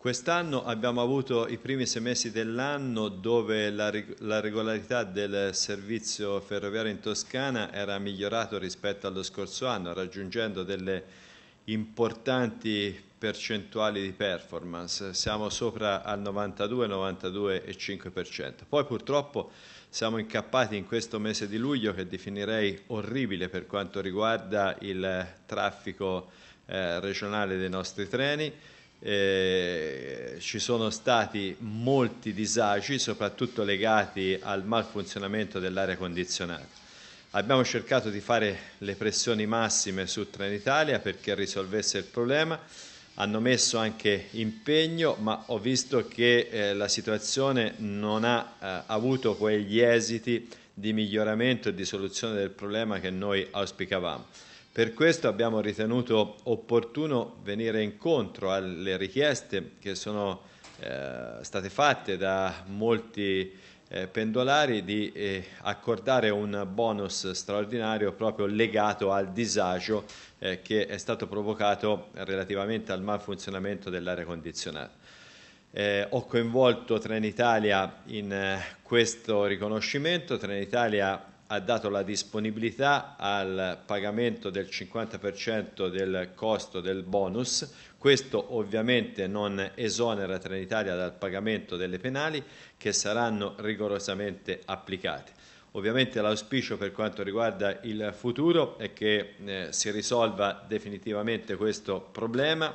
Quest'anno abbiamo avuto i primi sei mesi dell'anno dove la, la, regolarità del servizio ferroviario in Toscana era migliorato rispetto allo scorso anno, raggiungendo delle importanti percentuali di performance. Siamo sopra al 92, 92,5%. Poi purtroppo siamo incappati in questo mese di luglio che definirei orribile per quanto riguarda il traffico eh, regionale dei nostri treni eh, ci sono stati molti disagi, soprattutto legati al malfunzionamento dell'aria condizionata. Abbiamo cercato di fare le pressioni massime su Trenitalia perché risolvesse il problema, hanno messo anche impegno, ma ho visto che eh, la situazione non ha eh, avuto quegli esiti di miglioramento e di soluzione del problema che noi auspicavamo. Per questo abbiamo ritenuto opportuno venire incontro alle richieste che sono eh, state fatte da molti eh, pendolari di eh, accordare un bonus straordinario proprio legato al disagio eh, che è stato provocato relativamente al malfunzionamento dell'aria condizionata. Eh, ho coinvolto Trenitalia in eh, questo riconoscimento, Trenitalia ha dato la disponibilità al pagamento del 50% del costo del bonus. Questo ovviamente non esonera Trenitalia dal pagamento delle penali che saranno rigorosamente applicate. Ovviamente l'auspicio per quanto riguarda il futuro è che eh, si risolva definitivamente questo problema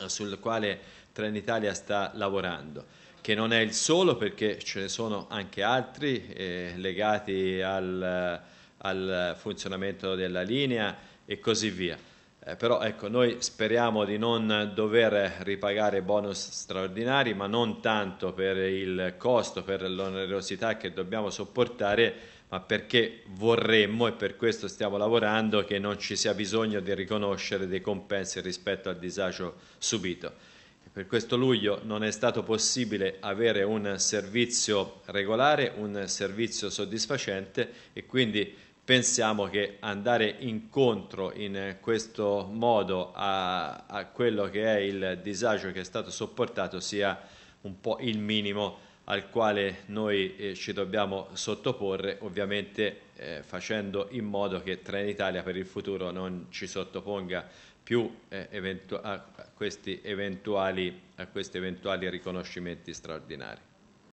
eh, sul quale Trenitalia sta lavorando che non è il solo perché ce ne sono anche altri eh, legati al, al, funzionamento della linea e così via. Eh, però ecco, noi speriamo di non dover ripagare bonus straordinari, ma non tanto per il costo, per l'onerosità che dobbiamo sopportare, ma perché vorremmo, e per questo stiamo lavorando, che non ci sia bisogno di riconoscere dei compensi rispetto al disagio subito. Per questo luglio non è stato possibile avere un servizio regolare, un servizio soddisfacente e quindi pensiamo che andare incontro in questo modo a, a quello che è il disagio che è stato sopportato sia un po' il minimo al quale noi eh, ci dobbiamo sottoporre, ovviamente eh, facendo in modo che Trenitalia per il futuro non ci sottoponga più eh, eventu- a, questi a questi eventuali riconoscimenti straordinari.